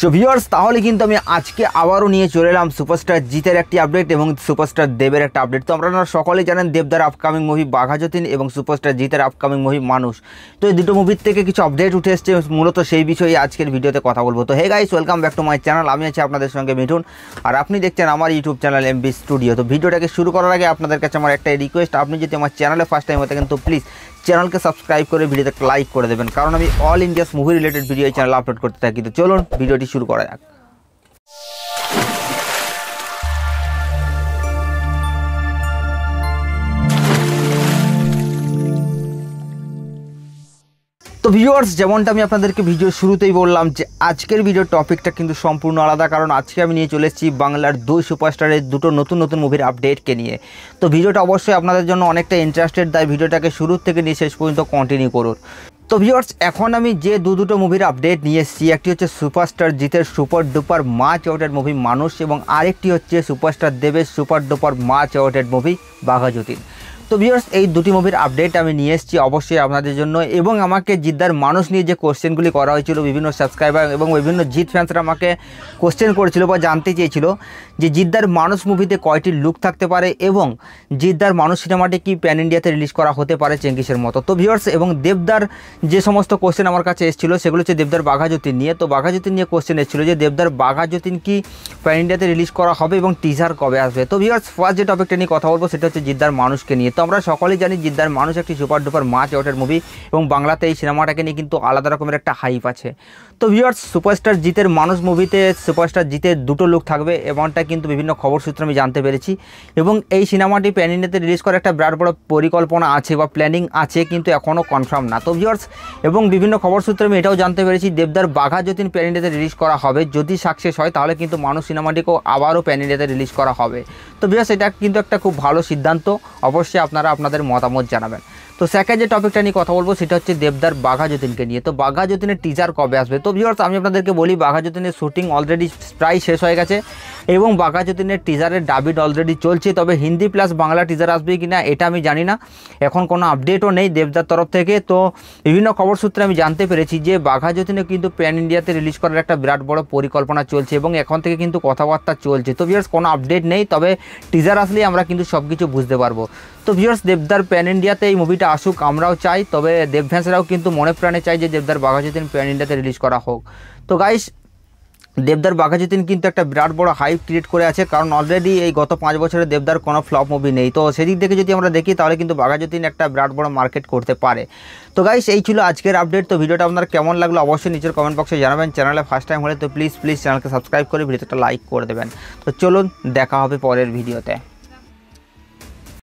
so viewers তাহলে কিন্তু আমি আজকে আবারও নিয়ে চলে এলাম সুপারস্টার জিতের একটি আপডেট এবং সুপারস্টার দেবের একটা আপডেট তো আপনারা সকলেই জানেন দেবদার আপকামিং মুভি বাঘা যতীন এবং সুপারস্টার জিতের আপকামিং মুভি মানুষ তো এই দুটো মুভির থেকে কিছু আপডেট উঠে এসছে মূলত সেই বিষয়ে আজকের ভিডিওতে কথা বলবো তো hey guys welcome back to my channel আমি আছি আপনাদের সঙ্গে মিঠুন আর আপনি দেখছেন আমার ইউটিউব চ্যানেল এমবি স্টুডিও তো ভিডিওটাকে শুরু করার আগে আপনাদের কাছে আমার একটা রিকোয়েস্ট আপনি যদি আমার চ্যানেলে ফার্স্ট টাইম হতে থাকেন তো প্লিজ চ্যানেলকে সাবস্ক্রাইব করে ভিডিওতে লাইক করে দেবেন কারণ আমি all India's movie related video channel upload করতে থাকি তো চলুন ভিডিওটি শুরু করা যাক তো ভিউয়ার্স যেমনটা আমি আপনাদেরকে ভিডিও শুরুতেই বললাম যে আজকের ভিডিওর টপিকটা কিন্তু সম্পূর্ণ আলাদা কারণ আজকে আমি নিয়ে চলে এসেছি বাংলার দুই সুপারস্টারের দুটো নতুন নতুন মুভির আপডেটকে নিয়ে তো ভিডিওটা অবশ্যই আপনাদের জন্য অনেকটা ইন্টারেস্টেড তাই ভিডিওটাকে শুরু থেকে নিয়ে শেষ পর্যন্ত কন্টিনিউ করুন তো ভিউয়ার্স এখন আমি যে দু দুটো মুভির আপডেট নিয়ে এসেছি একটি হচ্ছে সুপারস্টার জিতের super duper much awaited movie মানুষ এবং আরেকটি হচ্ছে সুপারস্টার দেবের super duper much awaited movie Bagha Jatin তো ভিউর্স এই দুটি মুভির আপডেট আমি নিয়ে এসেছি অবশ্যই আপনাদের জন্য এবং আমাকে জিদ্দার মানুষ নিয়ে যে কোশ্চেনগুলি করা হয়েছিল বিভিন্ন সাবস্ক্রাইবার এবং বিভিন্ন জিৎ ফ্যান্সরা আমাকে কোশ্চেন করেছিল বা জানতে চেয়েছিল যে জিদ্দার মানুষ মুভিতে কয়টি লুক থাকতে পারে এবং জিদ্দার মানুষ সিনেমাটি কি প্যান ইন্ডিয়াতে রিলিজ করা হতে পারে চেঙ্গিসের মতো তো ভিউর্স এবং দেবদার যে সমস্ত কোশ্চেন আমার কাছে এসেছিল সেগুলো হচ্ছে দেবদার বাঘাজ্যোতিন নিয়ে তো বাঘাজ্যোতিন নিয়ে কোশ্চেন এসেছিল যে দেবদার বাঘাজ্যোতিন কি প্যান ইন্ডিয়াতে রিলিজ করা হবে এবং টিজার কবে আসবে তো ভিউর্স ফার্স্ট যে টপিকটা নিয়ে কথা বলবো সেটা হচ্ছে জিদ্দার মানুষকে নিয়ে তো আমরা সকলেই জানি জিদ্দার মানুষ একটি সুপার ডুপার মাছ ওটার মুভি এবং বাংলাতে এই সিনেমাটাকে নিয়ে কিন্তু আলাদা রকমের একটা হাইপ আছে তো ভিওর্স সুপারস্টার জিতের মানুষ মুভিতে সুপারস্টার জিতের দুটো লোক থাকবে এমনটা কিন্তু বিভিন্ন খবর সূত্রে আমি জানতে পেরেছি এবং এই সিনেমাটি প্যান ইন্ডিয়াতে রিলিজ করার একটা বিরাট বড় পরিকল্পনা আছে বা প্ল্যানিং আছে কিন্তু এখনও কনফার্ম না তো ভিওর্স এবং বিভিন্ন খবর সূত্রে আমি এটাও জানতে পেরেছি দেবদার বাঘা যতীন প্যান ইন্ডিয়াতে রিলিজ করা হবে যদি সাকসেস হয় তাহলে কিন্তু মানুষ সিনেমাটিকেও আবারও প্যান ইন্ডিয়াতে রিলিজ করা হবে তো ভিওর্স এটা কিন্তু একটা খুব ভালো সিদ্ধান্ত অবশ্যই আপনারা আপনাদের মতামত জানাবেন তো সেকেন্ড যে টপিকটা নিয়ে কথা বলবো সেটা হচ্ছে দেবদার বাঘা যতীনকে নিয়ে তো বাঘা যতীনের টিজার কবে আসবে তো ভিওর্স আমি আপনাদেরকে বলি বাঘা যতীনের শ্যুটিং অলরেডি প্রায় শেষ হয়ে গেছে এবং বাঘা যতীনের টিজারের ডাবিট অলরেডি চলছে তবে হিন্দি প্লাস বাংলা টিজার আসবে কি না এটা আমি জানি না এখন কোনো আপডেটও নেই দেবদার তরফ থেকে তো বিভিন্ন খবর সূত্রে আমি জানতে পেরেছি যে বাঘা যতীনে কিন্তু প্যান ইন্ডিয়াতে রিলিজ করার একটা বিরাট বড় পরিকল্পনা চলছে এবং এখন থেকে কিন্তু কথাবার্তা চলছে তো ভিউয়ার্স কোনো আপডেট নেই তবে টিজার আসলেই আমরা কিন্তু সব কিছু বুঝতে পারবো তো ভিউয়ার্স দেবদার প্যান ইন্ডিয়াতে এই মুভিটা আসুক আমরাও চাই তবে দেবভ্যাসরাও কিন্তু মনে প্রাণে চাই যে দেবদার বাঘা যতীন প্যান ইন্ডিয়াতে রিলিজ করা হোক তো গাইস দেবদার বাঘাযতীন কিন্তু একটা বিরাট বড় হাইপ ক্রিয়েট করে আছে কারণ অলরেডি এই গত পাঁচ বছরে দেবদার কোনো ফ্লপ মুভি নেই তো সেদিক থেকে যদি আমরা দেখি তাহলে কিন্তু বাঘাযতীন একটা বিরাট বড় মার্কেট করতে পারে তো গাইস এই ছিল আজকের আপডেট তো ভিডিওটা আপনার কেমন লাগলো অবশ্যই নিজের কমেন্ট বক্সে জানাবেন চ্যানেলে ফার্স্ট টাইম হলে তো প্লিজ প্লিজ চ্যানেলকে সাবস্ক্রাইব করে ভিডিওটা লাইক করে দেবেন তো চলুন দেখা হবে পরের ভিডিওতে